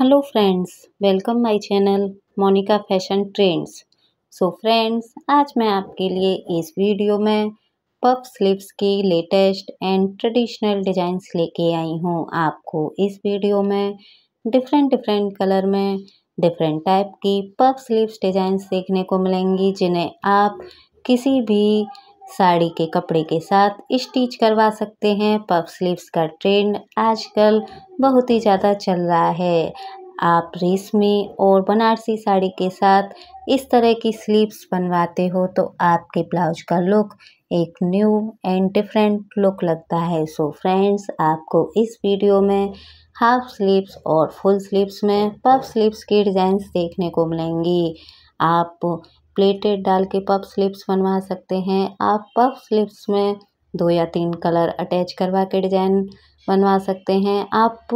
hello friends welcome my channel Monika fashion trends so friends आज मैं आपके लिए इस वीडियो में पफ स्लीव्स की लेटेस्ट एंड ट्रेडिशनल डिजाइंस लेके आई हूँ आपको इस वीडियो में डिफरेंट डिफरेंट कलर में डिफरेंट टाइप की पफ स्लीव्स डिजाइंस देखने को मिलेंगी जिन्हें आप किसी भी साड़ी के कपड़े के साथ स्टिच करवा सकते हैं पफ स्लीव्स का ट्रेंड आजकल बहुत ही ज़्यादा चल रहा है आप रेशमी और बनारसी साड़ी के साथ इस तरह की स्लीव्स बनवाते हो तो आपके ब्लाउज का लुक एक न्यू एंड डिफरेंट लुक लगता है सो so फ्रेंड्स आपको इस वीडियो में हाफ स्लीव्स और फुल स्लीव्स में पफ स्लीव्स की डिज़ाइंस देखने को मिलेंगी आप प्लेटेड डाल के पफ स्लिप्स बनवा सकते हैं आप पफ स्लिप्स में दो या तीन कलर अटैच करवा के डिजाइन बनवा सकते हैं आप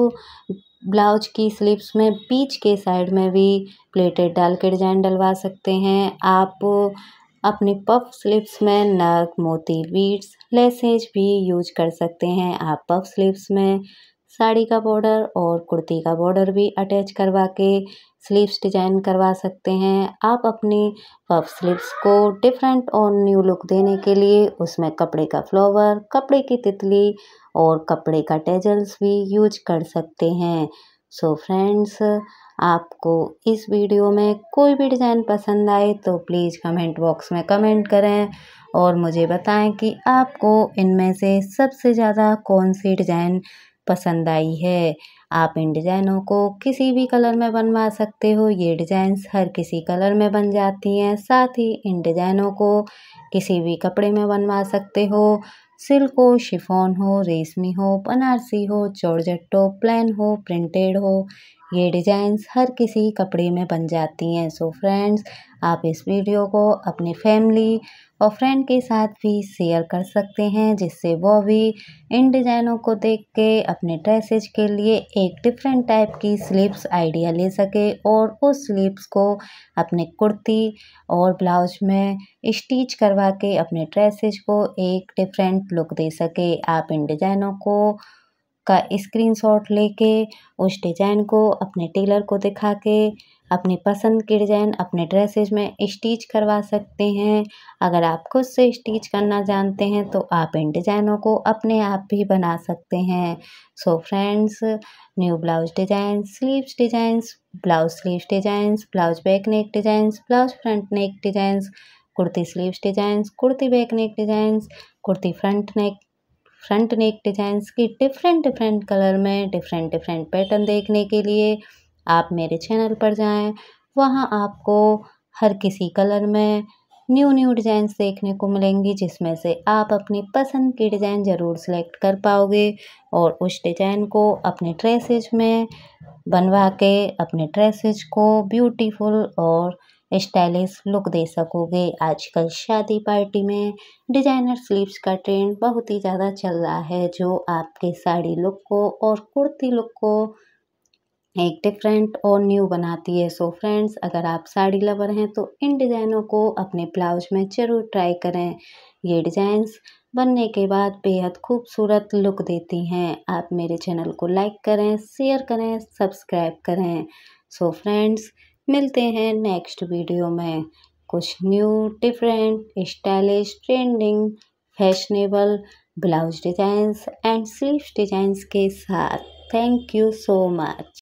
ब्लाउज की स्लिप्स में पीच के साइड में भी प्लेटेड डाल के डिजाइन डलवा सकते हैं आप अपने पफ स्लिप्स में नग मोती बीड्स लेसेज भी यूज कर सकते हैं आप पफ स्लिप्स में साड़ी का बॉर्डर और कुर्ती का बॉर्डर भी अटैच करवा के स्लीव्स डिजाइन करवा सकते हैं आप अपनी पफ स्लीव्स को डिफरेंट और न्यू लुक देने के लिए उसमें कपड़े का फ्लोवर कपड़े की तितली और कपड़े का टेजल्स भी यूज कर सकते हैं सो so फ्रेंड्स आपको इस वीडियो में कोई भी डिज़ाइन पसंद आए तो प्लीज़ कमेंट बॉक्स में कमेंट करें और मुझे बताएं कि आपको इनमें से सबसे ज़्यादा कौन सी डिज़ाइन पसंद आई है आप इन डिज़ाइनों को किसी भी कलर में बनवा सकते हो ये डिज़ाइंस हर किसी कलर में बन जाती हैं साथ ही इन डिज़ाइनों को किसी भी कपड़े में बनवा सकते हो सिल्क हो शिफॉन हो रेशमी हो बनारसी हो चौड़जट्टो प्लेन हो प्रिंटेड हो ये डिजाइंस हर किसी कपड़े में बन जाती हैं सो फ्रेंड्स आप इस वीडियो को अपने फैमिली और फ्रेंड के साथ भी शेयर कर सकते हैं जिससे वो भी इन डिज़ाइनों को देख के अपने ड्रेसेज के लिए एक डिफरेंट टाइप की स्लीप्स आइडिया ले सके और उस स्लीप्स को अपने कुर्ती और ब्लाउज में स्टिच करवा के अपने ड्रेसेज को एक डिफरेंट लुक दे सके आप इन डिज़ाइनों को का स्क्रीनशॉट लेके उस डिज़ाइन को अपने टेलर को दिखा के अपनी पसंद के डिज़ाइन अपने ड्रेसेज में स्टिच करवा सकते हैं अगर आप खुद से स्टिच करना जानते हैं तो आप इन डिज़ाइनों को अपने आप भी बना सकते हैं so friends new blouse design sleeves designs blouse sleeves designs blouse back neck designs blouse front neck designs kurti sleeves designs kurti back neck designs kurti front neck front neck designs की डिफरेंट डिफरेंट कलर में different different pattern देखने के लिए आप मेरे channel पर जाएं वहाँ आपको हर किसी कलर में न्यू न्यू डिज़ाइंस देखने को मिलेंगी जिसमें से आप अपनी पसंद की डिज़ाइन ज़रूर सिलेक्ट कर पाओगे और उस डिज़ाइन को अपने ड्रेसेज में बनवा के अपने ड्रेसेज को ब्यूटीफुल और स्टाइलिश लुक दे सकोगे आजकल शादी पार्टी में डिजाइनर स्लीव्स का ट्रेंड बहुत ही ज़्यादा चल रहा है जो आपके साड़ी लुक को और कुर्ती लुक को एक डिफरेंट और न्यू बनाती है सो so फ्रेंड्स अगर आप साड़ी लवर हैं तो इन डिज़ाइनों को अपने ब्लाउज में ज़रूर ट्राई करें ये डिज़ाइंस बनने के बाद बेहद खूबसूरत लुक देती हैं आप मेरे चैनल को लाइक करें शेयर करें सब्सक्राइब करें सो so फ्रेंड्स मिलते हैं नेक्स्ट वीडियो में कुछ new different stylish trending fashionable blouse designs and sleeve designs के साथ थैंक यू सो मच